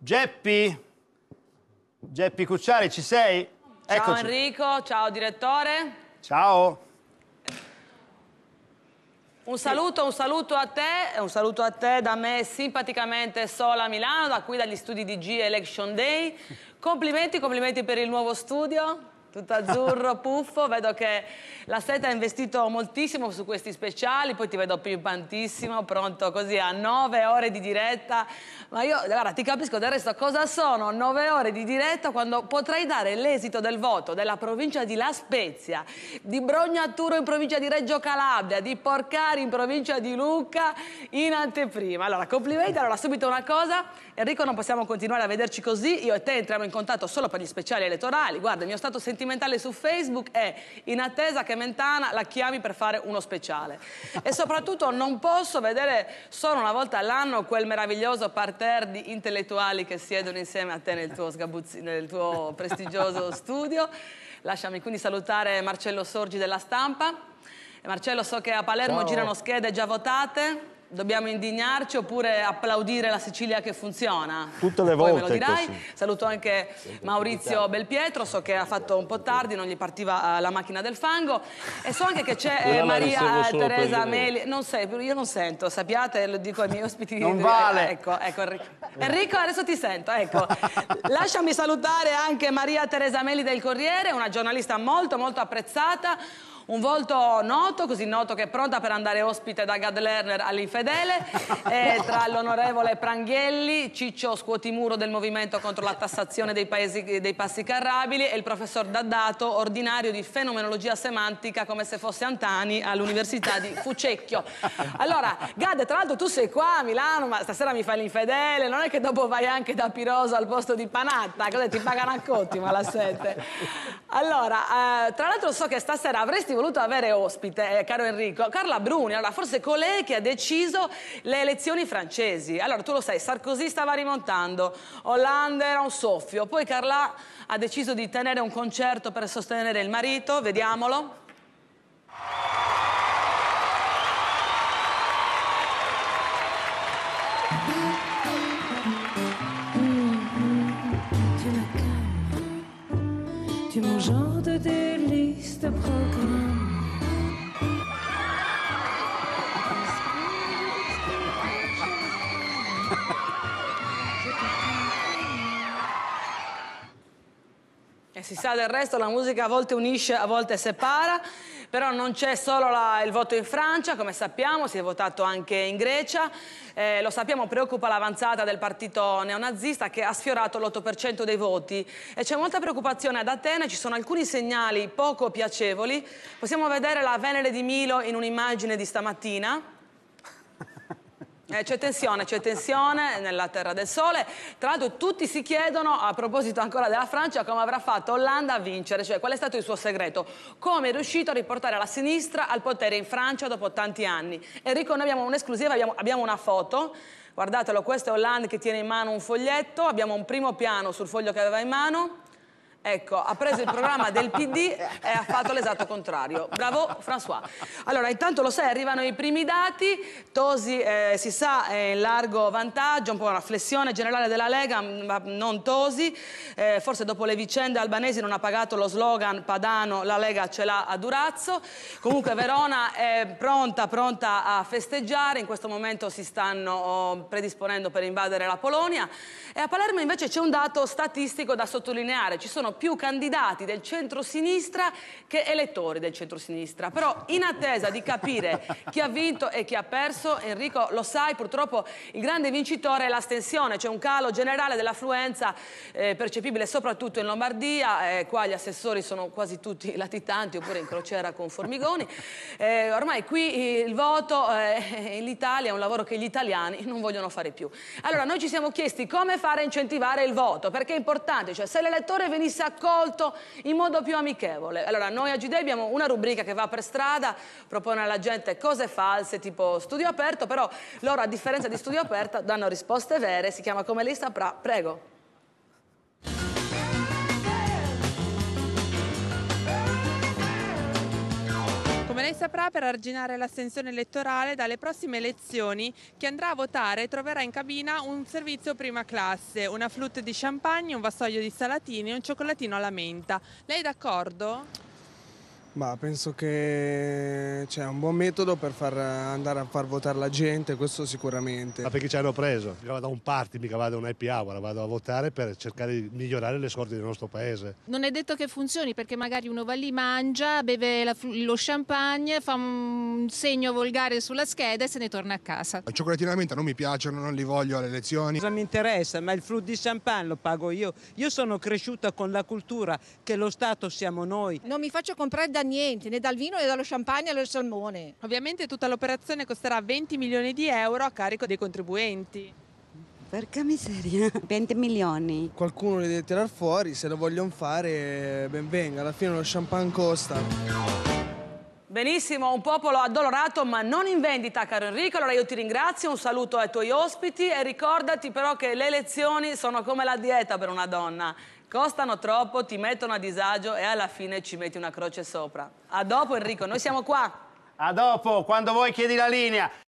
Geppi? Geppi Cucciari, ci sei? Ciao Eccoci. Enrico, ciao direttore. Ciao. Un saluto, un saluto a te, un saluto a te da me simpaticamente sola Milano, da qui dagli studi di G Election Day. Complimenti, complimenti per il nuovo studio tutto azzurro, puffo, vedo che la seta ha investito moltissimo su questi speciali, poi ti vedo pimpantissimo, pronto così a nove ore di diretta, ma io, guarda, ti capisco del resto cosa sono nove ore di diretta quando potrei dare l'esito del voto della provincia di La Spezia, di Brognaturo in provincia di Reggio Calabria, di Porcari in provincia di Lucca in anteprima. Allora, complimenti, allora subito una cosa, Enrico non possiamo continuare a vederci così, io e te entriamo in contatto solo per gli speciali elettorali, guarda, il mio stato sentito sentimentale su Facebook è in attesa che Mentana la chiami per fare uno speciale. E soprattutto non posso vedere solo una volta all'anno quel meraviglioso parterre di intellettuali che siedono insieme a te nel tuo, nel tuo prestigioso studio. Lasciami quindi salutare Marcello Sorgi della Stampa. Marcello, so che a Palermo Ciao. girano schede già votate. Dobbiamo indignarci oppure applaudire la Sicilia che funziona? Tutte le Poi volte. Poi me lo dirai. Saluto anche Sempre Maurizio invitato. Belpietro, so che ha fatto un po' tardi, non gli partiva eh, la macchina del fango. E so anche che c'è eh, Maria eh, Teresa Meli. Non sei, io non sento, sappiate, lo dico ai miei ospiti. Non vale. Ecco, ecco Enrico. Enrico, adesso ti sento, ecco. Lasciami salutare anche Maria Teresa Meli del Corriere, una giornalista molto molto apprezzata un volto noto, così noto che è pronta per andare ospite da Gad Lerner all'infedele, eh, tra l'onorevole Pranghielli, Ciccio Scuotimuro del Movimento contro la tassazione dei, paesi, dei passi carrabili e il professor Daddato, ordinario di fenomenologia semantica come se fosse Antani all'Università di Fucecchio. Allora, Gad, tra l'altro tu sei qua a Milano, ma stasera mi fai l'infedele, non è che dopo vai anche da Pirosa al posto di Panatta, cosa ti pagano a cotti, ma la sette. Allora, eh, tra l'altro so che stasera avresti voluto avere ospite, eh, caro Enrico, Carla Bruni, allora forse colei che ha deciso le elezioni francesi. Allora tu lo sai, Sarkozy stava rimontando, Hollande era un soffio, poi Carla ha deciso di tenere un concerto per sostenere il marito, vediamolo. si sa del resto, la musica a volte unisce, a volte separa, però non c'è solo la, il voto in Francia, come sappiamo, si è votato anche in Grecia, eh, lo sappiamo preoccupa l'avanzata del partito neonazista che ha sfiorato l'8% dei voti e c'è molta preoccupazione ad Atene, ci sono alcuni segnali poco piacevoli, possiamo vedere la Venere di Milo in un'immagine di stamattina, eh, c'è tensione, c'è tensione nella Terra del Sole. Tra l'altro tutti si chiedono, a proposito ancora della Francia, come avrà fatto Hollande a vincere, cioè qual è stato il suo segreto, come è riuscito a riportare la sinistra al potere in Francia dopo tanti anni. Enrico, noi abbiamo un'esclusiva, abbiamo, abbiamo una foto. Guardatelo, questo è Hollande che tiene in mano un foglietto, abbiamo un primo piano sul foglio che aveva in mano. Ecco, ha preso il programma del PD e ha fatto l'esatto contrario. Bravo François. Allora, intanto lo sai, arrivano i primi dati, Tosi eh, si sa è in largo vantaggio, un po' una flessione generale della Lega, ma non Tosi, eh, forse dopo le vicende albanesi non ha pagato lo slogan padano la Lega ce l'ha a Durazzo, comunque Verona è pronta, pronta a festeggiare, in questo momento si stanno oh, predisponendo per invadere la Polonia e a Palermo invece c'è un dato statistico da sottolineare, ci sono più candidati del centrosinistra che elettori del centrosinistra. Però in attesa di capire chi ha vinto e chi ha perso, Enrico lo sai, purtroppo il grande vincitore è l'astensione, c'è un calo generale dell'affluenza eh, percepibile soprattutto in Lombardia, eh, qua gli assessori sono quasi tutti latitanti oppure in crociera con formigoni. Eh, ormai qui il voto eh, in Italia è un lavoro che gli italiani non vogliono fare più. Allora noi ci siamo chiesti come fare a incentivare il voto, perché è importante, cioè se l'elettore venisse venisse accolto in modo più amichevole. Allora, noi a GD abbiamo una rubrica che va per strada, propone alla gente cose false, tipo studio aperto, però loro a differenza di studio aperto danno risposte vere, si chiama Come lei saprà, prego. Lei saprà per arginare l'assenzione elettorale dalle prossime elezioni chi andrà a votare troverà in cabina un servizio prima classe, una flutta di champagne, un vassoio di salatini e un cioccolatino alla menta. Lei è d'accordo? Ma penso che c'è cioè, un buon metodo per far andare a far votare la gente, questo sicuramente. Ma perché ci hanno preso? Io vado a un party, mica vado a un happy hour, vado a votare per cercare di migliorare le sorti del nostro paese. Non è detto che funzioni perché magari uno va lì, mangia, beve la, lo champagne, fa un segno volgare sulla scheda e se ne torna a casa. Il cioccolatino alla menta non mi piacciono, non li voglio alle elezioni. Cosa mi interessa? Ma il frutto di champagne lo pago io. Io sono cresciuta con la cultura che lo Stato siamo noi. Non mi faccio comprare da da niente, né dal vino né dallo champagne né dal salmone. Ovviamente tutta l'operazione costerà 20 milioni di euro a carico dei contribuenti. Porca miseria, 20 milioni. Qualcuno li deve tirare fuori, se lo vogliono fare ben venga, alla fine lo champagne costa. Benissimo, un popolo addolorato ma non in vendita, caro Enrico. Allora io ti ringrazio, un saluto ai tuoi ospiti e ricordati però che le elezioni sono come la dieta per una donna. Costano troppo, ti mettono a disagio e alla fine ci metti una croce sopra. A dopo Enrico, noi siamo qua. A dopo, quando vuoi chiedi la linea.